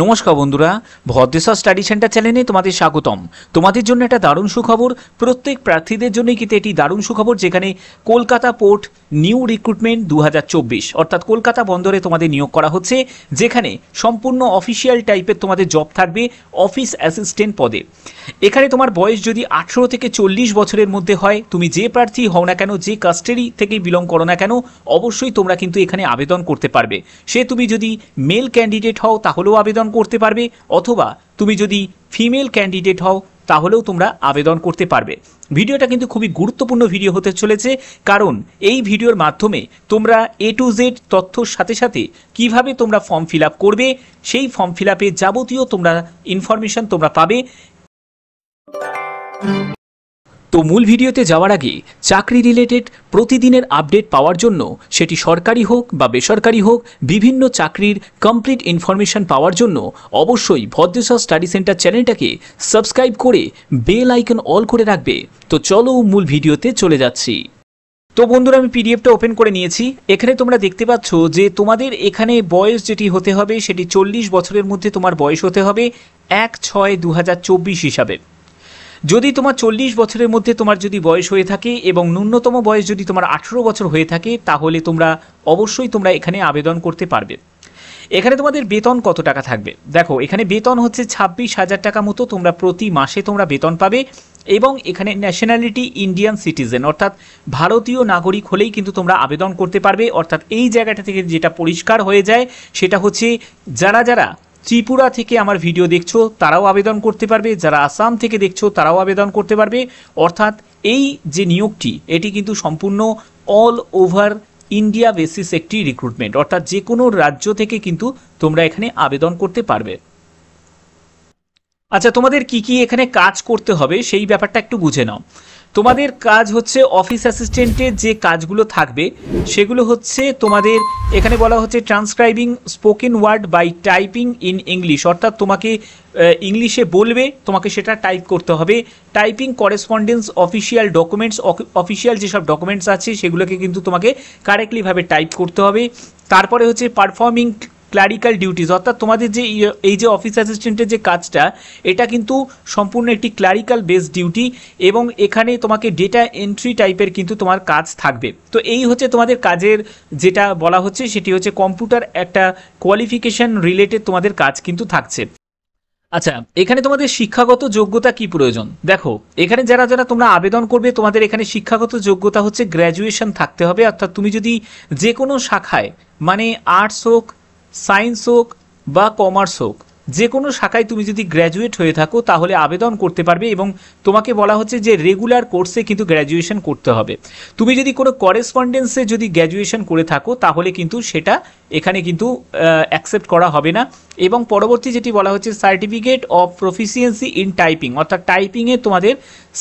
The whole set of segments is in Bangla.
নমস্কার বন্ধুরা ভদ্রেশ্বর স্টাডি সেন্টার চ্যানেলে তোমাদের স্বাগতম তোমাদের জন্য এটা দারুণ সুখবর প্রত্যেক প্রার্থীদের জন্যই কিন্তু এটি দারুণ সুখবর যেখানে কলকাতা পোর্ট নিউ রিক্রুটমেন্ট দু অর্থাৎ কলকাতা বন্দরে তোমাদের নিয়োগ করা হচ্ছে যেখানে সম্পূর্ণ অফিসিয়াল টাইপের তোমাদের জব থাকবে অফিস অ্যাসিস্ট্যান্ট পদে এখানে তোমার বয়স যদি আঠেরো থেকে চল্লিশ বছরের মধ্যে হয় তুমি যে প্রার্থী হও না কেন যে কাস্টেরি থেকে বিলং করো না কেন অবশ্যই তোমরা কিন্তু এখানে আবেদন করতে পারবে সে তুমি যদি মেল ক্যান্ডিডেট হও তাহলেও আবেদন করতে পারবে অথবা তুমি যদি ফিমেল ক্যান্ডিডেট হও তাহলেও তোমরা আবেদন করতে পারবে ভিডিওটা কিন্তু খুবই গুরুত্বপূর্ণ ভিডিও হতে চলেছে কারণ এই ভিডিওর মাধ্যমে তোমরা এ টু জেড তথ্যর সাথে সাথে কিভাবে তোমরা ফর্ম ফিল করবে সেই ফর্ম ফিল যাবতীয় তোমরা ইনফরমেশান তোমরা পাবে তো মূল ভিডিওতে যাওয়ার আগে চাকরি রিলেটেড প্রতিদিনের আপডেট পাওয়ার জন্য সেটি সরকারি হোক বা বেসরকারি হোক বিভিন্ন চাকরির কমপ্লিট ইনফরমেশন পাওয়ার জন্য অবশ্যই ভদ্রেশ্বর স্টাডি সেন্টার চ্যানেলটাকে সাবস্ক্রাইব করে বেল আইকন অল করে রাখবে তো চলো মূল ভিডিওতে চলে যাচ্ছি তো বন্ধুরা আমি পিডিএফটা ওপেন করে নিয়েছি এখানে তোমরা দেখতে পাচ্ছ যে তোমাদের এখানে বয়স যেটি হতে হবে সেটি চল্লিশ বছরের মধ্যে তোমার বয়স হতে হবে এক ছয় দু হিসাবে যদি তোমার চল্লিশ বছরের মধ্যে তোমার যদি বয়স হয়ে থাকে এবং ন্যূনতম বয়স যদি তোমার আঠেরো বছর হয়ে থাকে তাহলে তোমরা অবশ্যই তোমরা এখানে আবেদন করতে পারবে এখানে তোমাদের বেতন কত টাকা থাকবে দেখো এখানে বেতন হচ্ছে ছাব্বিশ হাজার টাকা মতো তোমরা প্রতি মাসে তোমরা বেতন পাবে এবং এখানে ন্যাশনালিটি ইন্ডিয়ান সিটিজেন অর্থাৎ ভারতীয় নাগরিক হলেই কিন্তু তোমরা আবেদন করতে পারবে অর্থাৎ এই জায়গাটা থেকে যেটা পরিষ্কার হয়ে যায় সেটা হচ্ছে যারা যারা ত্রিপুরা থেকে আমার ভিডিও দেখছো তারাও আবেদন করতে পারবে যারা আসাম থেকে দেখছো তারাও আবেদন করতে পারবে অর্থাৎ এই যে নিয়োগটি এটি কিন্তু সম্পূর্ণ অল ওভার ইন্ডিয়া বেসিস একটি রিক্রুটমেন্ট অর্থাৎ যে কোনো রাজ্য থেকে কিন্তু তোমরা এখানে আবেদন করতে পারবে আচ্ছা তোমাদের কি কি এখানে কাজ করতে হবে সেই ব্যাপারটা একটু বুঝে নাও তোমাদের কাজ হচ্ছে অফিস অ্যাসিস্ট্যান্টের যে কাজগুলো থাকবে সেগুলো হচ্ছে তোমাদের এখানে বলা হচ্ছে transcribing spoken word by typing in English অর্থাৎ তোমাকে ইংলিশে বলবে তোমাকে সেটা টাইপ করতে হবে typing correspondence official documents official যেসব ডকুমেন্টস আছে সেগুলোকে কিন্তু তোমাকে কারেক্টলিভাবে টাইপ করতে হবে তারপরে হচ্ছে পারফর্মিং ক্লারিক্যাল ডিউটিস অর্থাৎ তোমাদের যে ইয়ে, এই যে অফিস অ্যাসিস্ট্যান্টের যে কাজটা এটা কিন্তু সম্পূর্ণ একটি ক্লারিক্যাল বেসড ডিউটি এবং এখানে তোমাকে ডেটা এন্ট্রি টাইপের কিন্তু তোমার কাজ থাকবে তো এই হচ্ছে তোমাদের কাজের যেটা বলা হচ্ছে সেটি হচ্ছে কম্পিউটার একটা কোয়ালিফিকেশান রিলেটেড তোমাদের কাজ কিন্তু থাকছে আচ্ছা এখানে তোমাদের শিক্ষাগত যোগ্যতা কি প্রয়োজন দেখো এখানে যারা যারা তোমরা আবেদন করবে তোমাদের এখানে শিক্ষাগত যোগ্যতা হচ্ছে গ্র্যাজুয়েশন থাকতে হবে অর্থাৎ তুমি যদি যে কোনো শাখায় মানে আর্টস হোক সায়েন্স হোক বা কমার্স হোক যে কোনো শাখায় তুমি যদি গ্র্যাজুয়েট হয়ে থাকো তাহলে আবেদন করতে পারবে এবং তোমাকে বলা হচ্ছে যে রেগুলার কোর্সে কিন্তু গ্র্যাজুয়েশন করতে হবে তুমি যদি কোনো করেসপন্ডেন্সে যদি গ্র্যাজুয়েশন করে থাকো তাহলে কিন্তু সেটা এখানে কিন্তু অ্যাকসেপ্ট করা হবে না এবং পরবর্তী যেটি বলা হচ্ছে certificate of proficiency in typing অর্থাৎ টাইপিংয়ে তোমাদের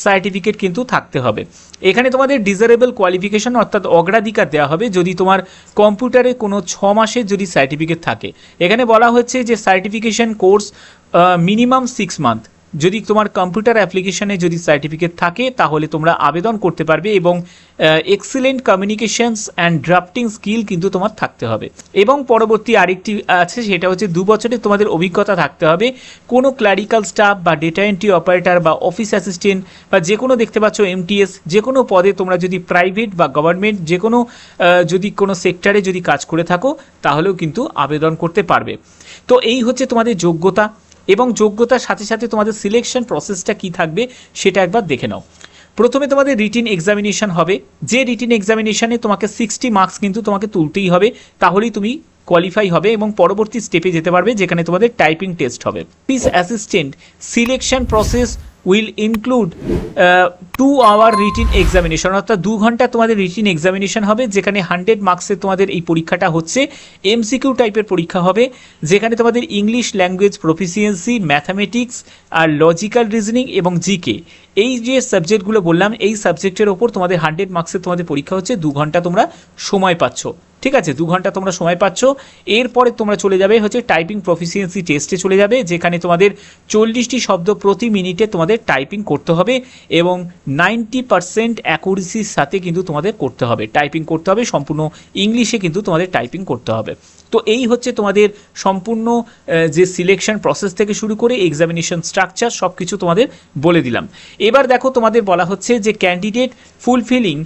সার্টিফিকেট কিন্তু থাকতে হবে এখানে তোমাদের ডিজারেবল কোয়ালিফিকেশন অর্থাৎ অগ্রাধিকার দেওয়া হবে যদি তোমার কম্পিউটারে কোনো ছ মাসের যদি সার্টিফিকেট থাকে এখানে বলা হচ্ছে যে certification course minimum six month যদি তোমার কম্পিউটার অ্যাপ্লিকেশনে যদি সার্টিফিকেট থাকে তাহলে তোমরা আবেদন করতে পারবে এবং excellent communications and drafting skill কিন্তু তোমার থাকতে হবে এবং পরবর্তী আরেকটি আছে সেটা হচ্ছে দু বছরে তোমাদের অভিজ্ঞতা থাকতে হবে কোনো ক্লারিক্যাল স্টাফ বা ডেটা এন্ট্রি অপারেটর বা অফিস অ্যাসিস্ট্যান্ট বা যে কোনো দেখতে পাচ্ছ এমটিএস যে কোনো পদে তোমরা যদি প্রাইভেট বা গভর্নমেন্ট যে কোনো যদি কোনো সেক্টরে যদি কাজ করে থাকো তাহলেও কিন্তু আবেদন করতে পারবে তো এই হচ্ছে তোমাদের যোগ্যতা এবং যোগ্যতার সাথে সাথে তোমাদের সিলেকশন প্রসেসটা কি থাকবে সেটা একবার দেখে নাও প্রথমে তোমাদের রিটিন এক্সামিনেশান হবে যে রিটিন এক্সামিনেশানে তোমাকে সিক্সটি মার্কস কিন্তু তোমাকে তুলতেই হবে তাহলেই তুমি কোয়ালিফাই হবে এবং পরবর্তী স্টেপে যেতে পারবে যেখানে তোমাদের টাইপিং টেস্ট হবে পিস assistant selection process will include two hour written examination অর্থাৎ দু ঘন্টা তোমাদের রিটিন এক্সামিনেশন হবে যেখানে হান্ড্রেড মার্কসের তোমাদের এই পরীক্ষাটা হচ্ছে এমসিকিউ টাইপের পরীক্ষা হবে যেখানে তোমাদের ইংলিশ ল্যাঙ্গুয়েজ প্রফিসিয়েন্সি ম্যাথামেটিক্স আর লজিক্যাল রিজনিং এবং জিকে এই যে সাবজেক্টগুলো বললাম এই সাবজেক্টের ওপর তোমাদের হান্ড্রেড মার্কসের তোমাদের পরীক্ষা হচ্ছে দু ঘন্টা তোমরা সময় পাচ্ছ ঠিক আছে দু ঘন্টা তোমরা সময় পাচ্ছ এরপরে তোমরা চলে যাবে হচ্ছে টাইপিং প্রফিসিয়েন্সি টেস্টে চলে যাবে যেখানে তোমাদের চল্লিশটি শব্দ প্রতি মিনিটে তোমাদের টাইপিং করতে হবে এবং নাইনটি পারসেন্ট অ্যাকুরেসির সাথে কিন্তু তোমাদের করতে হবে টাইপিং করতে হবে সম্পূর্ণ ইংলিশে কিন্তু তোমাদের টাইপিং করতে হবে তো এই হচ্ছে তোমাদের সম্পূর্ণ যে সিলেকশন প্রসেস থেকে শুরু করে এক্সামিনেশন স্ট্রাকচার সব কিছু তোমাদের বলে দিলাম এবার দেখো তোমাদের বলা হচ্ছে যে ক্যান্ডিডেট ফুলফিলিং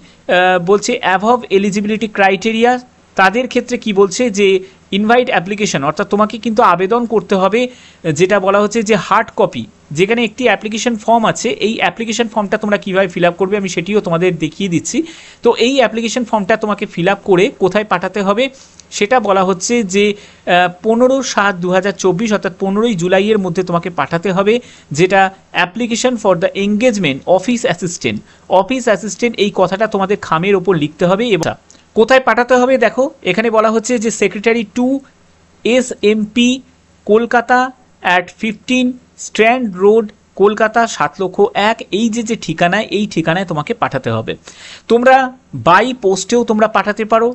বলছে অ্যাভভ এলিজিবিলিটি ক্রাইটেরিয়া তাদের ক্ষেত্রে কি বলছে যে ইনভাইট অ্যাপ্লিকেশন অর্থাৎ তোমাকে কিন্তু আবেদন করতে হবে যেটা বলা হচ্ছে যে হার্ড কপি যেখানে একটি অ্যাপ্লিকেশন ফর্ম আছে এই অ্যাপ্লিকেশন ফর্মটা তোমরা কীভাবে ফিল করবে আমি সেটিও তোমাদের দেখিয়ে দিচ্ছি তো এই অ্যাপ্লিকেশন ফর্মটা তোমাকে ফিল করে কোথায় পাঠাতে হবে সেটা বলা হচ্ছে যে পনেরো সাত দু অর্থাৎ পনেরোই জুলাইয়ের মধ্যে তোমাকে পাঠাতে হবে যেটা application for the engagement office assistant office assistant এই কথাটা তোমাদের খামের ওপর লিখতে হবে এবং কোথায় পাঠাতে হবে দেখো এখানে বলা হচ্ছে যে secretary to S MP Kolkata at fifteen Strand Road Kolkata সাত লক্ষ এক এই যে যে ঠিকানায় এই ঠিকানায় তোমাকে পাঠাতে হবে তোমরা বাই পোস্টেও তোমরা পাঠাতে পারো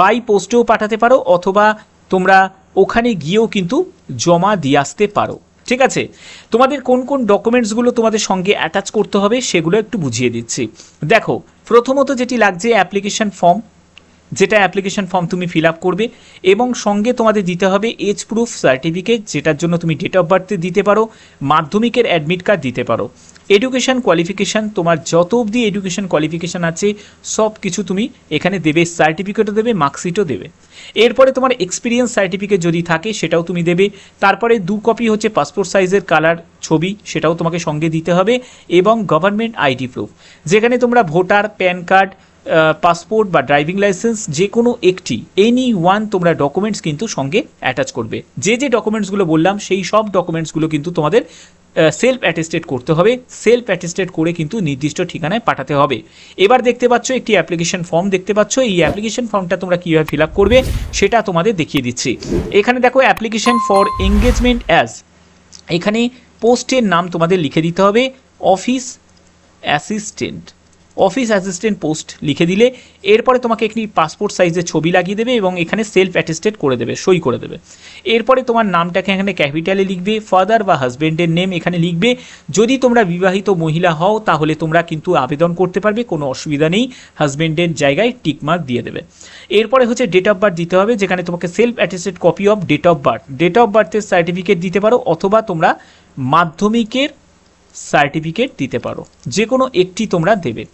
বাই পোস্টেও পাঠাতে পারো অথবা তোমরা ওখানে গিয়েও কিন্তু জমা দিয়ে আসতে পারো ঠিক আছে তোমাদের কোন কোন ডকুমেন্টসগুলো তোমাদের সঙ্গে অ্যাটাচ করতে হবে সেগুলো একটু বুঝিয়ে দিচ্ছি দেখো প্রথমত যেটি লাগছে অ্যাপ্লিকেশন ফর্ম যেটা অ্যাপ্লিকেশন ফর্ম তুমি ফিল আপ করবে এবং সঙ্গে তোমাদের দিতে হবে এজ প্রুফ সার্টিফিকেট যেটার জন্য তুমি ডেট অফ বার্থ দিতে পারো মাধ্যমিকের অ্যাডমিট কার্ড দিতে পারো এডুকেশান কোয়ালিফিকেশান তোমার যত অবধি এডুকেশান কোয়ালিফিকেশান আছে সব কিছু তুমি এখানে দেবে সার্টিফিকেটও দেবে মার্কশিটও দেবে এরপরে তোমার এক্সপিরিয়েন্স সার্টিফিকেট যদি থাকে সেটাও তুমি দেবে তারপরে দু কপি হচ্ছে পাসপোর্ট সাইজের কালার ছবি সেটাও তোমাকে সঙ্গে দিতে হবে এবং গভর্নমেন্ট আইডি প্রুফ যেখানে তোমরা ভোটার প্যান কার্ড পাসপোর্ট বা ড্রাইভিং লাইসেন্স যে কোনো একটি এনি ওয়ান তোমরা ডকুমেন্টস কিন্তু সঙ্গে অ্যাটাচ করবে যে যে ডকুমেন্টসগুলো বললাম সেই সব ডকুমেন্টসগুলো কিন্তু তোমাদের সেলফ অ্যাটেস্টেড করতে হবে সেলফ অ্যাটেস্টেড করে কিন্তু নির্দিষ্ট ঠিকানায় পাঠাতে হবে এবার দেখতে পাচ্ছ একটি অ্যাপ্লিকেশন ফর্ম দেখতে পাচ্ছ এই অ্যাপ্লিকেশন ফর্মটা তোমরা কীভাবে ফিল করবে সেটা তোমাদের দেখিয়ে দিচ্ছি এখানে দেখো অ্যাপ্লিকেশন ফর এঙ্গেজমেন্ট অ্যাজ এখানে পোস্টের নাম তোমাদের লিখে দিতে হবে office assistant office assistant post লিখে দিলে এরপরে তোমাকে একটি পাসপোর্ট সাইজের ছবি লাগিয়ে দেবে এবং এখানে সেলফ অ্যাটেস্টেড করে দেবে সই করে দেবে এরপরে তোমার নামটাকে এখানে ক্যাপিটালে লিখবে ফাদার বা হাজব্যান্ডের নেম এখানে লিখবে যদি তোমরা বিবাহিত মহিলা হও তাহলে তোমরা কিন্তু আবেদন করতে পারবে কোনো অসুবিধা নেই হাজব্যান্ডের জায়গায় টিকমার্ক দিয়ে দেবে এরপরে হচ্ছে ডেট অফ বার্থ দিতে হবে যেখানে তোমাকে self attested copy of date of birth date of বার্থের সার্টিফিকেট দিতে পারো অথবা তোমরা মাধ্যমিকের সার্টিফিকেট দিতে পারো যে কোনো একটি তোমরা দেবে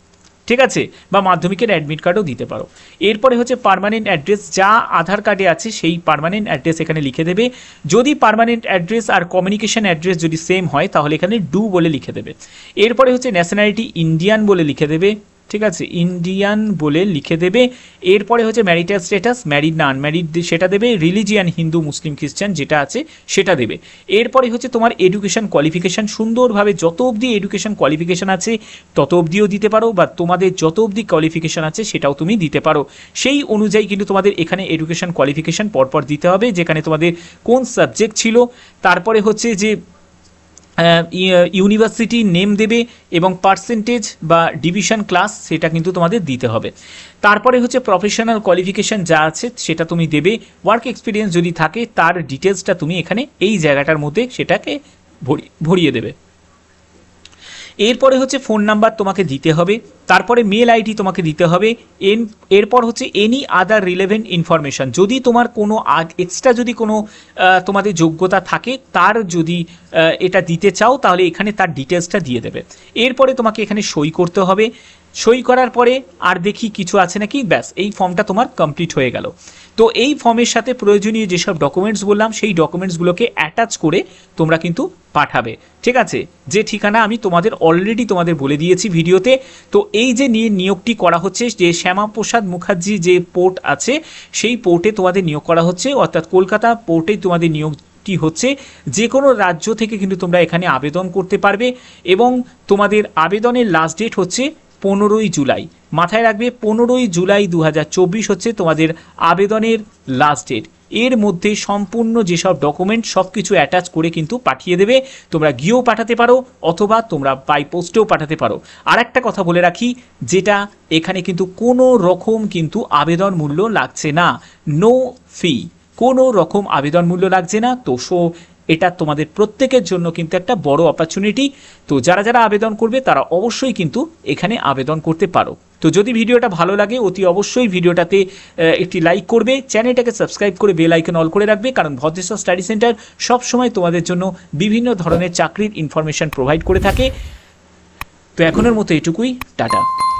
ঠিক আছে বা মাধ্যমিকের অ্যাডমিট কার্ডও দিতে পারো এরপরে হচ্ছে পারমানেন্ট অ্যাড্রেস যা আধার কার্ডে আছে সেই পারমানেন্ট অ্যাড্রেস এখানে লিখে দেবে যদি পারমানেন্ট অ্যাড্রেস আর কমিউনিকেশন অ্যাড্রেস যদি সেম হয় তাহলে এখানে ডু বলে লিখে দেবে এরপরে হচ্ছে ন্যাশনালিটি ইন্ডিয়ান বলে লিখে দেবে ঠিক আছে ইন্ডিয়ান বলে লিখে দেবে এরপরে হচ্ছে ম্যারিটাল স্ট্যাটাস ম্যারিড না আনম্যারিড সেটা দেবে রিলিজিয়ান হিন্দু মুসলিম খ্রিস্টান যেটা আছে সেটা দেবে এরপরে হচ্ছে তোমার এডুকেশন কোয়ালিফিকেশান সুন্দরভাবে যত অবধি এডুকেশন কোয়ালিফিকেশান আছে তত অবধিও দিতে পারো বা তোমাদের যত অবধি কোয়ালিফিকেশান আছে সেটাও তুমি দিতে পারো সেই অনুযায়ী কিন্তু তোমাদের এখানে এডুকেশন কোয়ালিফিকেশান পরপর দিতে হবে যেখানে তোমাদের কোন সাবজেক্ট ছিল তারপরে হচ্ছে যে ইউনিভার্সিটি ইয়ে, নেম দেবে এবং পার্সেন্টেজ বা ডিভিশন ক্লাস সেটা কিন্তু তোমাদের দিতে হবে তারপরে হচ্ছে প্রফেশনাল কোয়ালিফিকেশান যা আছে সেটা তুমি দেবে ওয়ার্ক এক্সপিরিয়েন্স যদি থাকে তার ডিটেলসটা তুমি এখানে এই জায়গাটার মধ্যে সেটাকে ভরিয়ে দেবে এরপরে হচ্ছে ফোন নাম্বার তোমাকে দিতে হবে তারপরে মেল আইডি তোমাকে দিতে হবে এন এরপর হচ্ছে এনি আদার রিলেভেন্ট ইনফরমেশান যদি তোমার কোনো আগ এক্সট্রা যদি কোনো তোমাদের যোগ্যতা থাকে তার যদি এটা দিতে চাও তাহলে এখানে তার ডিটেলসটা দিয়ে দেবে এরপরে তোমাকে এখানে সই করতে হবে সই করার পরে আর দেখি কিছু আছে নাকি ব্যাস এই ফর্মটা তোমার কমপ্লিট হয়ে গেল তো এই ফর্মের সাথে প্রয়োজনীয় যেসব ডকুমেন্টস বললাম সেই ডকুমেন্টসগুলোকে অ্যাটাচ করে তোমরা কিন্তু পাঠাবে ঠিক আছে যে ঠিকানা আমি তোমাদের অলরেডি তোমাদের বলে দিয়েছি ভিডিওতে তো এই যে নিয়ে নিয়োগটি করা হচ্ছে যে শ্যামাপ্রসাদ মুখার্জি যে পোর্ট আছে সেই পোর্টে তোমাদের নিয়োগ করা হচ্ছে অর্থাৎ কলকাতা পোর্টে তোমাদের নিয়োগ টি হচ্ছে যে কোনো রাজ্য থেকে কিন্তু তোমরা এখানে আবেদন করতে পারবে এবং তোমাদের আবেদনের লাস্ট ডেট হচ্ছে পনেরোই জুলাই মাথায় রাখবে পনেরোই জুলাই দু হচ্ছে তোমাদের আবেদনের লাস্ট ডেট এর মধ্যে সম্পূর্ণ যেসব ডকুমেন্ট সব কিছু অ্যাটাচ করে কিন্তু পাঠিয়ে দেবে তোমরা গিয়েও পাঠাতে পারো অথবা তোমরা বাই পোস্টেও পাঠাতে পারো আর একটা কথা বলে রাখি যেটা এখানে কিন্তু কোনো রকম কিন্তু আবেদন মূল্য লাগছে না নো ফি কোনো রকম আবেদন মূল্য লাগছে না তো সো এটা তোমাদের প্রত্যেকের জন্য কিন্তু একটা বড় অপরচুনিটি তো যারা যারা আবেদন করবে তারা অবশ্যই কিন্তু এখানে আবেদন করতে পারো তো যদি ভিডিওটা ভালো লাগে অতি অবশ্যই ভিডিওটাতে একটি লাইক করবে চ্যানেলটাকে সাবস্ক্রাইব করে বেল আইকন অল করে রাখবে কারণ ভদ্রেশ্বর স্টাডি সেন্টার সবসময় তোমাদের জন্য বিভিন্ন ধরনের চাকরির ইনফরমেশান প্রোভাইড করে থাকে তো এখনের মতো এটুকুই টাটা